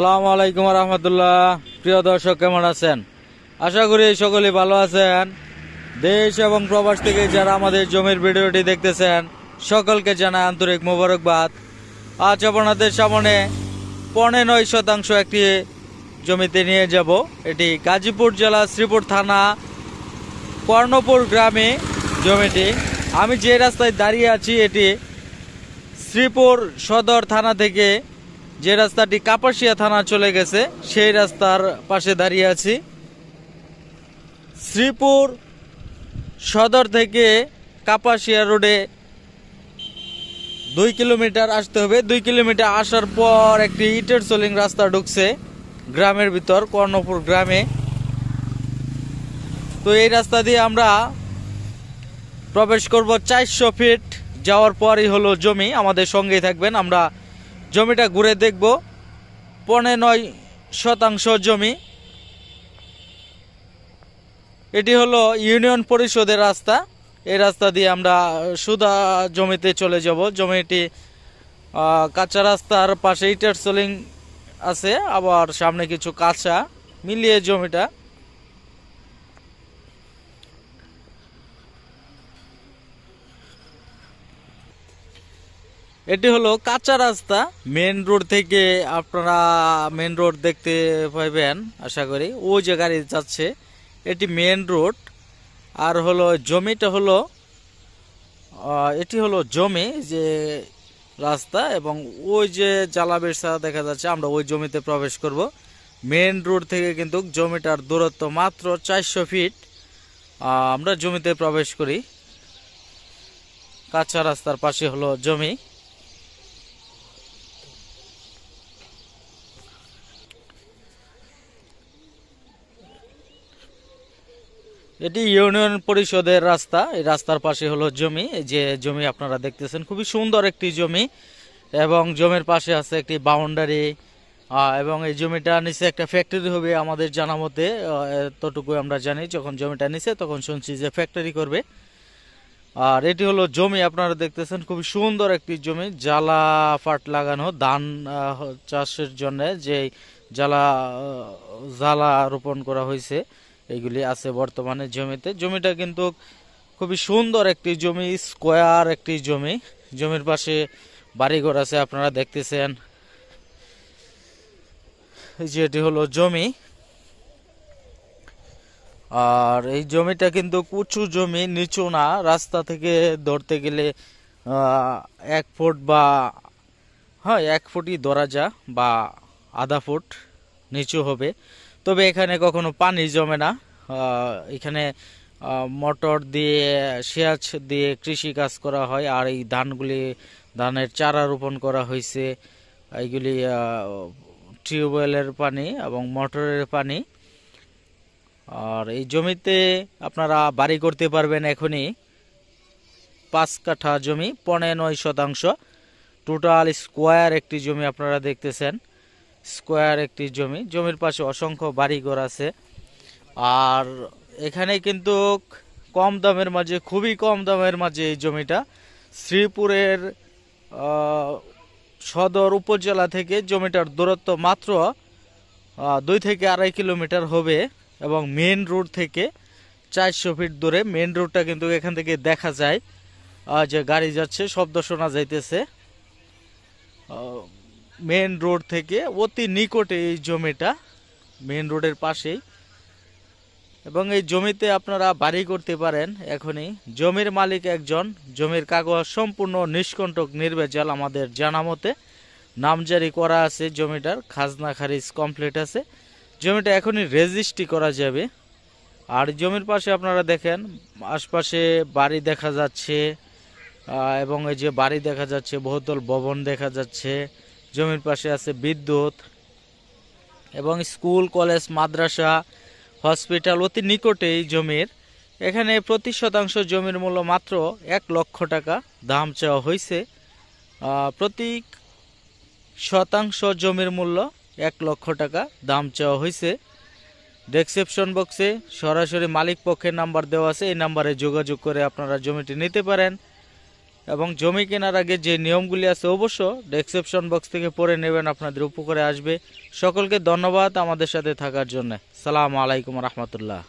আসসালামু আলাইকুম রহমতুল্লাহ প্রিয় দর্শক কেমন আছেন আশা করি সকলে ভালো আছেন দেশ এবং প্রবাস থেকে যারা আমাদের জমির ভিডিওটি দেখতেছেন সকলকে জানা আন্তরিক মোবারকবাদ আজ আপনাদের সামনে পনেরো নয় শতাংশ একটি জমিতে নিয়ে যাব এটি গাজীপুর জেলা শ্রীপুর থানা কর্ণপুর গ্রামে জমিটি আমি যে রাস্তায় দাঁড়িয়ে আছি এটি শ্রীপুর সদর থানা থেকে যে রাস্তাটি কাপাসিয়া থানা চলে গেছে সেই রাস্তার পাশে দাঁড়িয়ে আছি শ্রীপুর সদর থেকে কাপাসিয়া রোডে দুই কিলোমিটার আসতে হবে দুই কিলোমিটার আসার পর একটি ইটের সোলিং রাস্তা ঢুকছে গ্রামের ভিতর কর্ণপুর গ্রামে তো এই রাস্তা দিয়ে আমরা প্রবেশ করব চারশো ফিট যাওয়ার পরই হলো জমি আমাদের সঙ্গেই থাকবেন আমরা জমিটা ঘুরে দেখব পনে নয় শতাংশ জমি এটি হলো ইউনিয়ন পরিষদের রাস্তা এই রাস্তা দিয়ে আমরা সুদা জমিতে চলে যাব জমিটি কাঁচা রাস্তার পাশে ইটার সোলিং আছে আবার সামনে কিছু কাঁচা মিলিয়ে জমিটা এটি হলো কাঁচা রাস্তা মেন রোড থেকে আপনারা মেন রোড দেখতে পাইবেন আশা করি ও যে গাড়ি যাচ্ছে এটি মেন রোড আর হলো জমিটা হলো এটি হলো জমি যে রাস্তা এবং ওই যে বেসা দেখা যাচ্ছে আমরা ওই জমিতে প্রবেশ করব মেন রোড থেকে কিন্তু জমিটার দূরত্ব মাত্র চারশো ফিট আমরা জমিতে প্রবেশ করি কাঁচা রাস্তার পাশে হলো জমি এটি ইউনিয়ন পরিষদের রাস্তা এই রাস্তার পাশে হলো জমি যে জমি আপনারা দেখতেছেন খুবই সুন্দর একটি জমি এবং জমির পাশে আছে একটি বাউন্ডারি এবং এই জমিটা নিচে একটা ফ্যাক্টরি হবে আমাদের জানা মতে এতটুকু আমরা জানি যখন জমিটা নিচে তখন শুনছি যে ফ্যাক্টরি করবে আর এটি হলো জমি আপনারা দেখতেছেন খুবই সুন্দর একটি জমি জ্বালা ফাট লাগানো ধান চাষের জন্য যে জ্বালা জ্বালা রোপণ করা হয়েছে এইগুলি আছে বর্তমানে জমিতে জমিটা কিন্তু খুবই সুন্দর একটি জমি স্কোয়ার একটি জমি জমির পাশে বাড়িঘর আছে আপনারা দেখতেছেন যে এটি হলো জমি আর এই জমিটা কিন্তু কুচু জমি নিচু না রাস্তা থেকে ধরতে গেলে এক ফুট বা হ্যাঁ এক ফুটই দরাজা বা আধা ফুট নিচু হবে তবে এখানে কখনো পানি জমে না এখানে মটর দিয়ে সেচ দিয়ে কৃষি কাজ করা হয় আর এই ধানগুলি ধানের চারা রোপণ করা হয়েছে এইগুলি টিউবওয়েলের পানি এবং মটরের পানি আর এই জমিতে আপনারা বাড়ি করতে পারবেন এখনই পাঁচ কাঠা জমি পনেরো নয় শতাংশ টোটাল স্কোয়ার একটি জমি আপনারা দেখতেছেন স্কোয়ার একটি জমি জমির পাশে অসংখ্য বাড়িঘর আছে আর এখানে কিন্তু কম দামের মাঝে খুবই কম দামের মাঝে এই জমিটা শ্রীপুরের সদর উপজেলা থেকে জমিটার দূরত্ব মাত্র দুই থেকে আড়াই কিলোমিটার হবে এবং মেন রোড থেকে চারশো ফিট দূরে মেন রোডটা কিন্তু এখান থেকে দেখা যায় যে গাড়ি যাচ্ছে শব্দ শোনা যাইতেছে মেন রোড থেকে অতি নিকটে এই জমিটা মেন রোডের পাশেই এবং এই জমিতে আপনারা বাড়ি করতে পারেন এখনই জমির মালিক একজন জমির কাগজ সম্পূর্ণ নিষ্কণ্টক নির্বেজাল আমাদের জানা মতে নামজারি করা আছে জমিটার খাজনা খারিজ কমপ্লিট আছে জমিটা এখনই রেজিস্ট্রি করা যাবে আর জমির পাশে আপনারা দেখেন আশপাশে বাড়ি দেখা যাচ্ছে এবং এই যে বাড়ি দেখা যাচ্ছে বহুতল ভবন দেখা যাচ্ছে জমির পাশে আছে বিদ্যুৎ এবং স্কুল কলেজ মাদ্রাসা হসপিটাল অতি নিকটেই জমির এখানে প্রতি শতাংশ জমির মূল্য মাত্র এক লক্ষ টাকা দাম চাওয়া হয়েছে প্রতি শতাংশ জমির মূল্য এক লক্ষ টাকা দাম চাওয়া হয়েছে ডেসক্রিপশন বক্সে সরাসরি মালিক পক্ষের নাম্বার দেওয়া আছে এই নাম্বারে যোগাযোগ করে আপনারা জমিটি নিতে পারেন এবং জমি কেনার আগে যে নিয়মগুলি আছে অবশ্য ডেসক্রিপশন বক্স থেকে পড়ে নেবেন আপনাদের উপকারে আসবে সকলকে ধন্যবাদ আমাদের সাথে থাকার জন্য সালাম আলাইকুম রহমতুল্লাহ